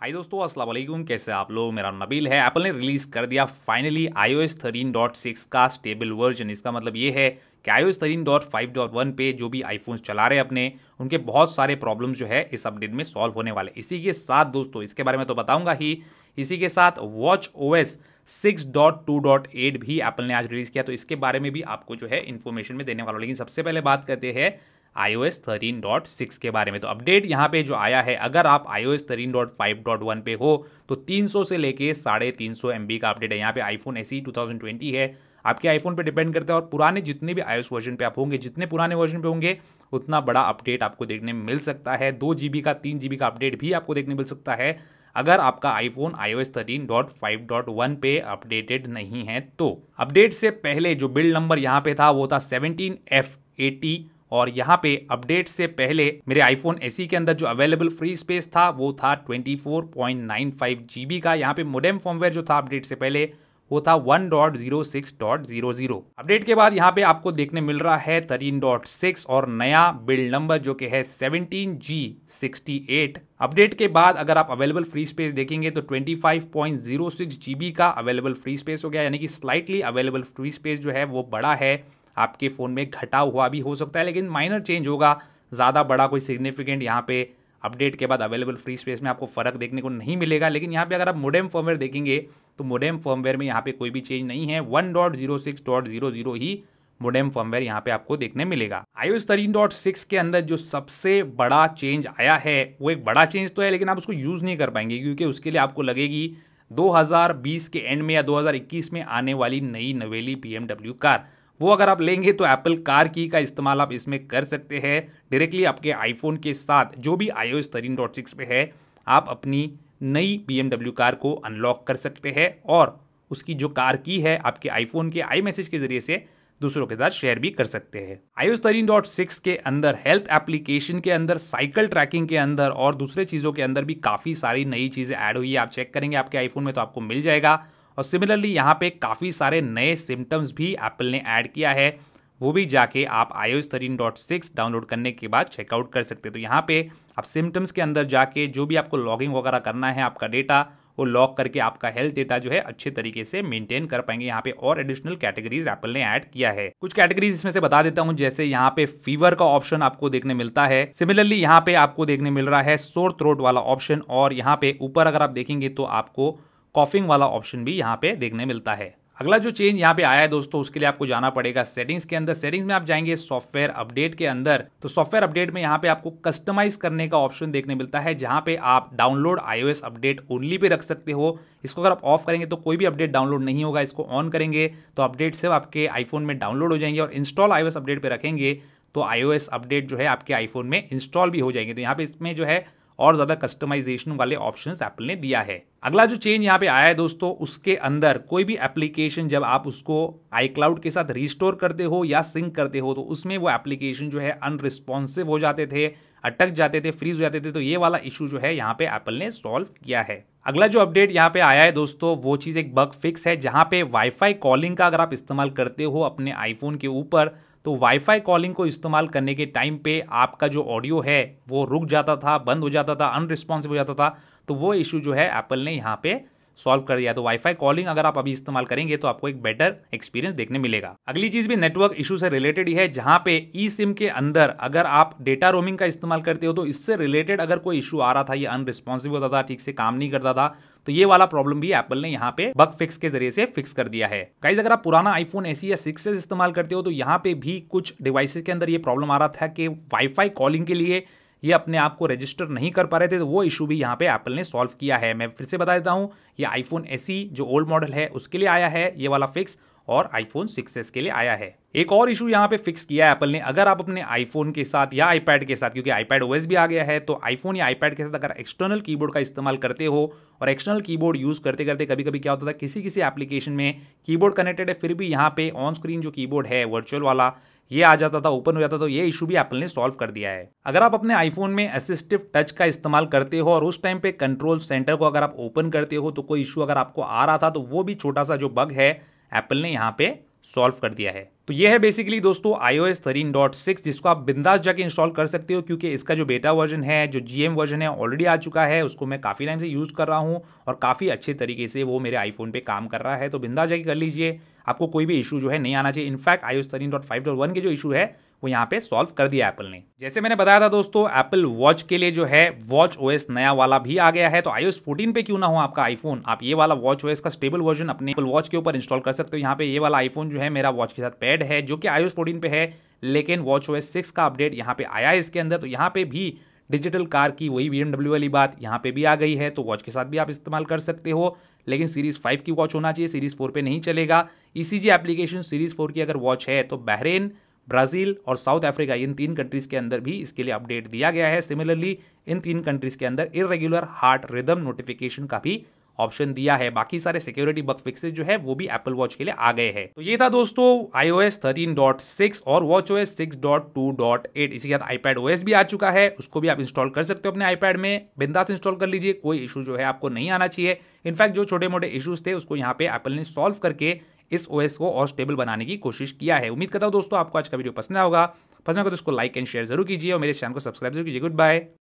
हाय दोस्तों अस्सलाम वालेकुम कैसे आप लोग मेरा नबील है एप्पल ने रिलीज़ कर दिया फाइनली डॉट 13.6 का स्टेबल वर्जन इसका मतलब ये है कि डॉट 13.5.1 पे जो भी आईफोन्स चला रहे अपने उनके बहुत सारे प्रॉब्लम्स जो है इस अपडेट में सॉल्व होने वाले इसी के साथ दोस्तों इसके बारे में तो बताऊँगा ही इसी के साथ वॉच डॉट 6.2.8 भी एप्पल ने आज रिलीज़ किया तो इसके बारे में भी आपको जो है इन्फॉर्मेशन में देने वाला लेकिन सबसे पहले बात करते हैं iOS 13.6 के बारे में तो अपडेट यहाँ पे जो आया है अगर आप iOS 13.5.1 पे हो तो 300 से लेके साढ़े तीन सौ का अपडेट है यहाँ पे आईफोन एस ई है आपके आईफोन पे डिपेंड करता है और पुराने जितने भी एस वर्जन पे आप होंगे जितने पुराने वर्जन पे होंगे उतना बड़ा अपडेट आपको देखने मिल सकता है दो जी का तीन जी का अपडेट भी आपको देखने मिल सकता है अगर आपका iPhone S thirteen dot five dot one पे अपडेटेड नहीं है तो अपडेट से पहले जो बिल्ड नंबर यहाँ पे था वो था सेवनटीन एफ एटी और यहाँ पे अपडेट से पहले मेरे आईफोन एस के अंदर जो अवेलेबल फ्री स्पेस था वो था 24.95 जीबी का यहाँ पे मोडेम फॉर्मवेयर जो था अपडेट से पहले वो था 1.06.00 अपडेट के बाद यहाँ पे आपको देखने मिल रहा है 13.6 और नया बिल्ड नंबर जो कि है 17G68 अपडेट के बाद अगर आप अवेलेबल फ्री स्पेस देखेंगे तो 25.06 जीबी का अवेलेबल फ्री स्पेस हो गया यानी कि स्लाइटली अवेलेबल फ्री स्पेस जो है वो बड़ा है आपके फ़ोन में घटाव हुआ भी हो सकता है लेकिन माइनर चेंज होगा ज़्यादा बड़ा कोई सिग्निफिकेंट यहाँ पे अपडेट के बाद अवेलेबल फ्री स्पेस में आपको फ़र्क देखने को नहीं मिलेगा लेकिन यहाँ पे अगर आप मोडेम फर्मवेयर देखेंगे तो मोडेम फर्मवेयर में यहाँ पे कोई भी चेंज नहीं है one dot zero six dot zero zero ही मोडेम फर्मवेयर यहाँ पे आपको देखने मिलेगा आईओएस थर्टीन डॉट सिक्स के अंदर जो सबसे बड़ा चेंज आया है वो एक बड़ा चेंज तो है लेकिन आप उसको यूज़ नहीं कर पाएंगे क्योंकि उसके लिए आपको लगेगी 2020 के एंड में या 2021 में आने वाली नई नवेली पी कार वो अगर आप लेंगे तो एप्पल कार की का इस्तेमाल आप इसमें कर सकते हैं डायरेक्टली आपके आईफोन के साथ जो भी I O S thirteen dot six पे है आप अपनी नई बी कार को अनलॉक कर सकते हैं और उसकी जो कार की है आपके आईफोन के आई मैसेज के जरिए से दूसरों के साथ शेयर भी कर सकते हैं आई ओस थर्टीन डॉट सिक्स के अंदर हेल्थ एप्लीकेशन के अंदर साइकिल ट्रैकिंग के अंदर और दूसरे चीज़ों के अंदर भी काफ़ी सारी नई चीज़ें ऐड हुई है आप चेक करेंगे आपके आईफोन में तो आपको मिल जाएगा और सिमिलरली यहाँ पे काफ़ी सारे नए सिम्टम्स भी एप्पल ने ऐड किया है वो भी जाके आप आई डॉट सिक्स डाउनलोड करने के बाद चेकआउट कर सकते हैं तो यहाँ पे आप सिम्टम्स के अंदर जाके जो भी आपको लॉगिंग वगैरह करना है आपका डेटा वो लॉक करके आपका हेल्थ डेटा जो है अच्छे तरीके से मेंटेन कर पाएंगे यहाँ पे और एडिशनल कैटेगरीज एप्पल ने ऐड किया है कुछ कैटेगरीज इसमें से बता देता हूँ जैसे यहाँ पे फीवर का ऑप्शन आपको देखने मिलता है सिमिलरली यहाँ पे आपको देखने मिल रहा है सोर थ्रोट वाला ऑप्शन और यहाँ पे ऊपर अगर आप देखेंगे तो आपको कॉफिंग वाला ऑप्शन भी यहाँ पे देखने मिलता है अगला जो चेंज यहाँ पे आया है दोस्तों उसके लिए आपको जाना पड़ेगा सेटिंग्स के अंदर सेटिंग्स में आप जाएंगे सॉफ्टवेयर अपडेट के अंदर तो सॉफ्टवेयर अपडेट में यहाँ पे आपको कस्टमाइज करने का ऑप्शन देखने मिलता है जहाँ पे आप download iOS update only pay रख सकते हो इसको अगर आप ऑफ करेंगे तो कोई भी अपडेट डाउनलोड नहीं होगा इसको ऑन करेंगे तो अपडेट सिर्फ आपके आईफोन में डाउनलोड हो जाएंगे और इंस्टॉल आईओएस अपडेट पर रखेंगे तो आईओएस अपडेट जो है आपके आईफोन में इंस्टॉल भी हो जाएंगे तो यहाँ पे इसमें जो है और ज़्यादा कस्टमाइजेशन वाले ऑप्शन एप्पल ने दिया है अगला जो चेंज यहाँ पे आया है दोस्तों उसके अंदर कोई भी एप्लीकेशन जब आप उसको आई क्लाउड के साथ रिस्टोर करते हो या सिंक करते हो तो उसमें वो एप्लीकेशन जो है अनरिस्पॉन्सिव हो जाते थे अटक जाते थे फ्रीज हो जाते थे तो ये वाला इशू जो है यहाँ पे एप्पल ने सॉल्व किया है अगला जो अपडेट यहाँ पे आया है दोस्तों वो चीज़ एक बग फिक्स है जहाँ पे वाईफाई कॉलिंग का अगर आप इस्तेमाल करते हो अपने आईफोन के ऊपर तो वाईफाई कॉलिंग को इस्तेमाल करने के टाइम पे आपका जो ऑडियो है वो रुक जाता था बंद हो जाता था अनरिस्पॉन्सिव हो जाता था तो वो इशू जो है एप्पल ने यहाँ पे सॉल्व कर दिया तो वाईफाई कॉलिंग अगर आप अभी इस्तेमाल करेंगे तो आपको एक बेटर एक्सपीरियंस देखने मिलेगा अगली चीज भी नेटवर्क इशू से रिलेटेड ही है जहां पे ई सिम के अंदर अगर आप डेटा रोमिंग का इस्तेमाल करते हो तो इससे रिलेटेड अगर कोई इशू आ रहा था ये अनरिस्पॉन्सिव होता था ठीक से काम नहीं करता था तो ये वाला प्रॉब्लम भी एप्पल ने यहाँ पे बग फिक्स के जरिए से फिक्स कर दिया है गाइज अगर आप पुराना आईफोन एसी e या सिक्स इस्तेमाल करते हो तो यहाँ पे भी कुछ डिवाइसेज के अंदर ये प्रॉब्लम आ रहा था कि वाईफाई कॉलिंग के लिए ये अपने आप को रजिस्टर नहीं कर पा रहे थे तो वो इशू भी यहाँ पे एप्पल ने सॉल्व किया है मैं फिर से बता देता हूँ ये आईफोन एसी e जो ओल्ड मॉडल है उसके लिए आया है ये वाला फिक्स और आईफोन सिक्स के लिए आया है एक और इशू यहाँ पे फिक्स किया है एप्पल ने अगर आप अपने आईफोन के साथ या आईपैड के साथ क्योंकि आईपैड ओएस भी आ गया है तो आईफोन या आईपैड के साथ अगर एक्सटर्नल कीबोर्ड का इस्तेमाल करते हो और एक्सटर्नल कीबोर्ड यूज करते करते कभी कभी क्या होता था किसी किसी एप्लीकेशन में कीबोर्ड कनेक्टेड है फिर भी यहाँ पे ऑन स्क्रीन जो कीबोर्ड है वर्चुअल वाला ये आ जाता था ओपन हो जाता था तो ये इशू भी एप्पल ने सॉल्व कर दिया है अगर आप अपने आईफोन में असिस्टिव टच का इस्तेमाल करते हो और उस टाइम पे कंट्रोल सेंटर को अगर आप ओपन करते हो तो कोई इशू अगर आपको आ रहा था तो वो भी छोटा सा जो बग है एप्पल ने यहाँ पे सॉल्व कर दिया है तो ये है बेसिकली दोस्तों एस डॉट सिक्स जिसको आप बिंदास जाके इंस्टॉल कर सकते हो क्योंकि इसका जो बेटा वर्जन है जो एम वर्जन है ऑलरेडी आ चुका है उसको मैं काफ़ी टाइम से यूज़ कर रहा हूँ और काफ़ी अच्छे तरीके से वो मेरे आईफोन पे काम कर रहा है तो बिंदास जाके कर लीजिए आपको कोई भी इशू जो है नहीं आना चाहिए in fact I S dot dot five one के जो इशू है वो यहाँ पे सॉल्व कर दिया एप्पल ने जैसे मैंने बताया था दोस्तों एप्पल वॉच के लिए जो है वॉच ओएस नया वाला भी आ गया है तो आईओएस 14 पे क्यों ना हो आपका आईफोन आप ये वाला वॉच ओएस का स्टेबल वर्जन अपने एप्पल वॉच के ऊपर इंस्टॉल कर सकते हो यहाँ पे ये वाला आईफोन जो है मेरा वॉच के साथ पैड है जो कि आईओएस फोर्टीन पे है लेकिन वॉच ओएस सिक्स का अपडेट यहाँ पे आया है इसके अंदर तो यहाँ पे भी डिजिटल कार की वही बी वाली बात यहाँ पे भी आ गई है तो वॉच के साथ भी आप इस्तेमाल कर सकते हो लेकिन सीरीज़ फाइव की वॉच होना चाहिए सीरीज़ फोर पे नहीं चलेगा ई एप्लीकेशन सीरीज़ फोर की अगर वॉच है तो बहरेन ब्राज़ील और साउथ अफ्रीका इन तीन कंट्रीज़ के अंदर भी इसके लिए अपडेट दिया गया है सिमिलरली इन तीन कंट्रीज़ के अंदर इरेगुलर हार्ट रिदम नोटिफिकेशन का भी ऑप्शन दिया है बाकी सारे सिक्योरिटी बग फिक्सेस जो है वो भी एप्पल वॉच के लिए आ गए हैं तो ये था दोस्तों डॉट 13.6 और वॉच डॉट 6.2.8 इसी के साथ आईपैड ओएस भी आ चुका है उसको भी आप इंस्टॉल कर सकते हो अपने आईपैड में बिंदास इंस्टॉल कर लीजिए कोई इशू जो है आपको नहीं आना चाहिए इनफैक्ट जो छोटे मोटे इशूज थे उसको यहाँ पे एप्पल ने सॉल्व करके इस ओएस को और स्टेबल बनाने की कोशिश किया है उम्मीद करता हूँ दोस्तों आपको आज का वीडियो पसंद आएगा पसंद होगा तो उसको लाइक एंड शेयर जरूर कीजिए और मेरे चैनल को सब्सक्राइब जरूर कीजिए गुड बाय